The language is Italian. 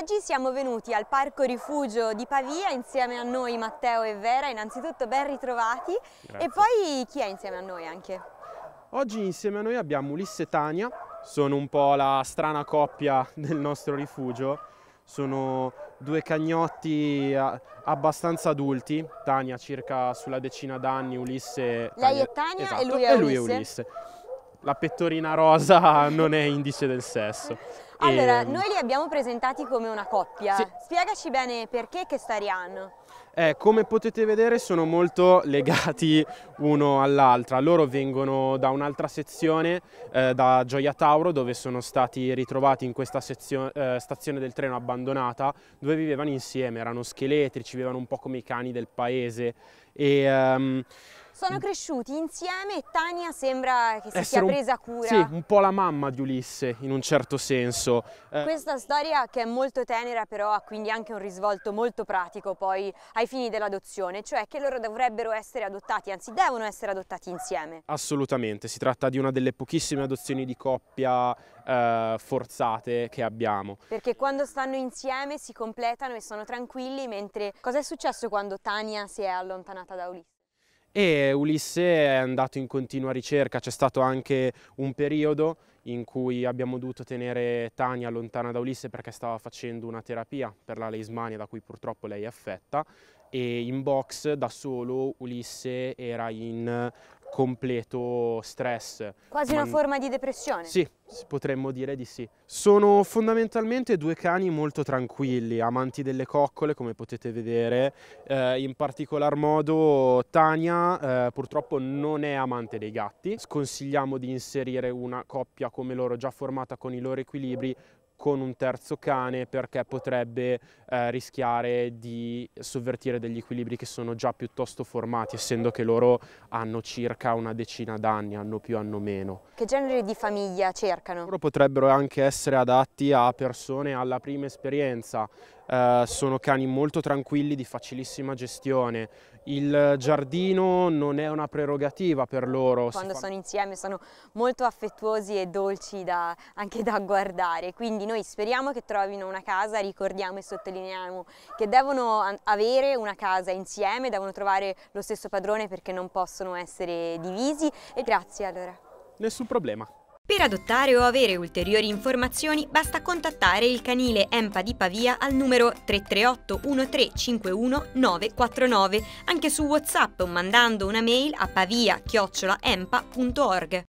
Oggi siamo venuti al Parco Rifugio di Pavia insieme a noi Matteo e Vera, innanzitutto ben ritrovati Grazie. e poi chi è insieme a noi anche? Oggi insieme a noi abbiamo Ulisse e Tania, sono un po' la strana coppia del nostro rifugio, sono due cagnotti eh, abbastanza adulti, Tania circa sulla decina d'anni, Ulisse... Lei Tania, è Tania esatto, e lui è Ulisse. E lui è Ulisse la pettorina rosa non è indice del sesso. Allora, e... Ehm, noi li abbiamo presentati come una coppia. Sì. Spiegaci bene perché e che storia hanno. Eh, come potete vedere sono molto legati uno all'altra, loro vengono da un'altra sezione, eh, da Gioia Tauro dove sono stati ritrovati in questa sezio- eh, stazione del treno abbandonata dove vivevano insieme, erano scheletrici, vivevano un po' come i cani del paese e, ehm, sono mm. cresciuti insieme e Tania sembra che si sia presa un, cura. Sì, un po' la mamma di Ulisse in un certo senso. Eh. Questa storia che è molto tenera però ha quindi anche un risvolto molto pratico poi ai fini dell'adozione, cioè che loro dovrebbero essere adottati, anzi devono essere adottati insieme. Assolutamente, si tratta di una delle pochissime adozioni di coppia eh, forzate che abbiamo. Perché quando stanno insieme si completano e sono tranquilli, mentre cosa è successo quando Tania si è allontanata da Ulisse? e Ulisse è andato in continua ricerca, c'è stato anche un periodo in cui abbiamo dovuto tenere Tania lontana da Ulisse perché stava facendo una terapia per la leismania da cui purtroppo lei è affetta e in box da solo Ulisse era in completo stress. Quasi una forma di depressione? Sì, potremmo dire di sì. Sono fondamentalmente due cani molto tranquilli, amanti delle coccole come potete vedere, eh, in particolar modo Tania eh, purtroppo non è amante dei gatti, sconsigliamo di inserire una coppia come loro già formata con i loro equilibri con un terzo cane perché potrebbe eh, rischiare di sovvertire degli equilibri che sono già piuttosto formati, essendo che loro hanno circa una decina d'anni, hanno più, hanno meno. Che genere di famiglia cercano? Loro potrebbero anche essere adatti a persone alla prima esperienza, eh, sono cani molto tranquilli, di facilissima gestione. Il giardino non è una prerogativa per loro. Quando fa... sono insieme sono molto affettuosi e dolci da, anche da guardare, quindi noi speriamo che trovino una casa, ricordiamo e sottolineiamo che devono avere una casa insieme, devono trovare lo stesso padrone perché non possono essere divisi e grazie allora. Nessun problema. Per adottare o avere ulteriori informazioni basta contattare il canile EMPA di Pavia al numero 338 1351 949, anche su WhatsApp o mandando una mail a pavia-empa.org.